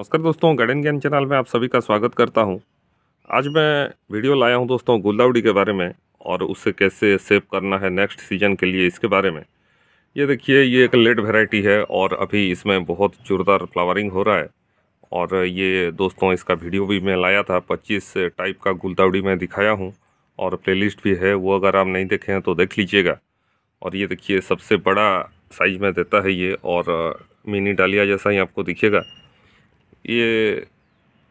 नमस्कार दोस्तों गार्डन ज्ञान चैनल में आप सभी का स्वागत करता हूं आज मैं वीडियो लाया हूं दोस्तों गुलदावड़ी के बारे में और उससे कैसे सेव करना है नेक्स्ट सीजन के लिए इसके बारे में ये देखिए ये एक लेट वेराइटी है और अभी इसमें बहुत जोरदार फ्लावरिंग हो रहा है और ये दोस्तों इसका वीडियो भी मैं लाया था पच्चीस टाइप का गुलदावड़ी मैं दिखाया हूँ और प्ले भी है वो अगर आप नहीं देखे हैं तो देख लीजिएगा और ये देखिए सबसे बड़ा साइज में देता है ये और मिनी डालिया जैसा ही आपको दिखेगा ये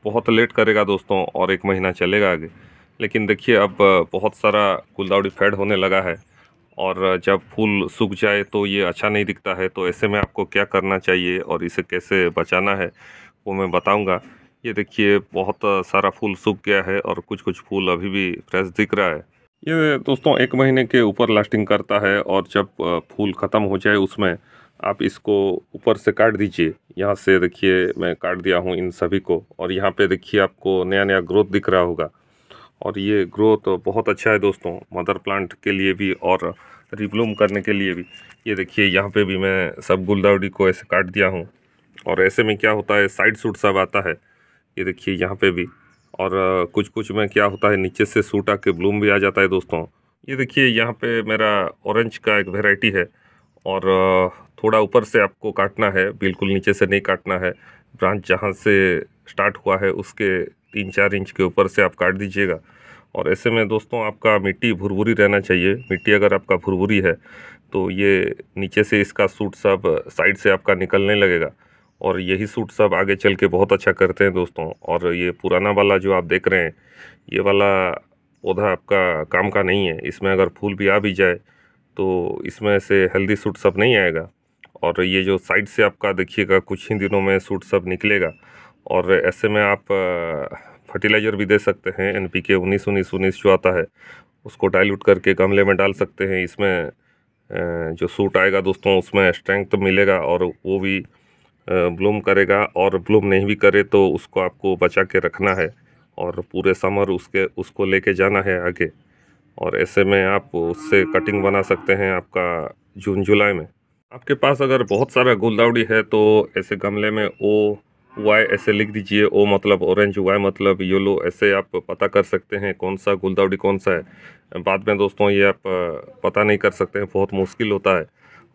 बहुत लेट करेगा दोस्तों और एक महीना चलेगा आगे लेकिन देखिए अब बहुत सारा गुलदावड़ी फेड होने लगा है और जब फूल सूख जाए तो ये अच्छा नहीं दिखता है तो ऐसे में आपको क्या करना चाहिए और इसे कैसे बचाना है वो मैं बताऊंगा ये देखिए बहुत सारा फूल सूख गया है और कुछ कुछ फूल अभी भी फ्रेश दिख रहा है ये दोस्तों एक महीने के ऊपर लास्टिंग करता है और जब फूल ख़त्म हो जाए उसमें आप इसको ऊपर से काट दीजिए यहाँ से देखिए मैं काट दिया हूँ इन सभी को और यहाँ पे देखिए आपको नया नया ग्रोथ दिख रहा होगा और ये ग्रोथ बहुत अच्छा है दोस्तों मदर प्लांट के लिए भी और रिब्लूम करने के लिए भी ये देखिए यहाँ पे भी मैं सब गुलदावड़ी को ऐसे काट दिया हूँ और ऐसे में क्या होता है साइड सूट सब आता है ये देखिए यहाँ पर भी और कुछ कुछ में क्या होता है नीचे से सूट आके ब्लूम भी आ जाता है दोस्तों ये देखिए यहाँ पर मेरा औरेंज का एक वेराइटी है और थोड़ा ऊपर से आपको काटना है बिल्कुल नीचे से नहीं काटना है ब्रांच जहाँ से स्टार्ट हुआ है उसके तीन चार इंच के ऊपर से आप काट दीजिएगा और ऐसे में दोस्तों आपका मिट्टी भुरभुरी रहना चाहिए मिट्टी अगर आपका भुरभुरी है तो ये नीचे से इसका सूट सब साइड से आपका निकलने लगेगा और यही सूट सब आगे चल के बहुत अच्छा करते हैं दोस्तों और ये पुराना वाला जो आप देख रहे हैं ये वाला पौधा आपका काम का नहीं है इसमें अगर फूल भी आ भी जाए तो इसमें से हेल्दी सूट सब नहीं आएगा और ये जो साइड से आपका देखिएगा कुछ ही दिनों में सूट सब निकलेगा और ऐसे में आप फर्टिलाइज़र भी दे सकते हैं एन पी के उन्नीस उन्नीस उन्नीस जो आता है उसको डाइल्यूट करके गमले में डाल सकते हैं इसमें जो सूट आएगा दोस्तों उसमें स्ट्रेंथ मिलेगा और वो भी ब्लूम करेगा और ब्लूम नहीं भी करे तो उसको आपको बचा के रखना है और पूरे समर उसके उसको लेके जाना है आगे और ऐसे में आप उससे कटिंग बना सकते हैं आपका जून जुलाई में आपके पास अगर बहुत सारा गुलदावड़ी है तो ऐसे गमले में ओ वाई ऐसे लिख दीजिए ओ मतलब ऑरेंज वाई मतलब येलो ऐसे आप पता कर सकते हैं कौन सा गुलदावड़ी कौन सा है बाद में दोस्तों ये आप पता नहीं कर सकते हैं बहुत मुश्किल होता है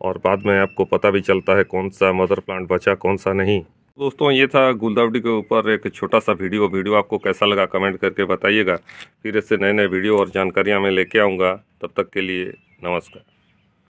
और बाद में आपको पता भी चलता है कौन सा मदर प्लांट बचा कौन सा नहीं दोस्तों ये था गुलदावड़ी के ऊपर एक छोटा सा वीडियो वीडियो आपको कैसा लगा कमेंट करके बताइएगा फिर इससे नए नए वीडियो और जानकारियाँ मैं लेके आऊँगा तब तक के लिए नमस्कार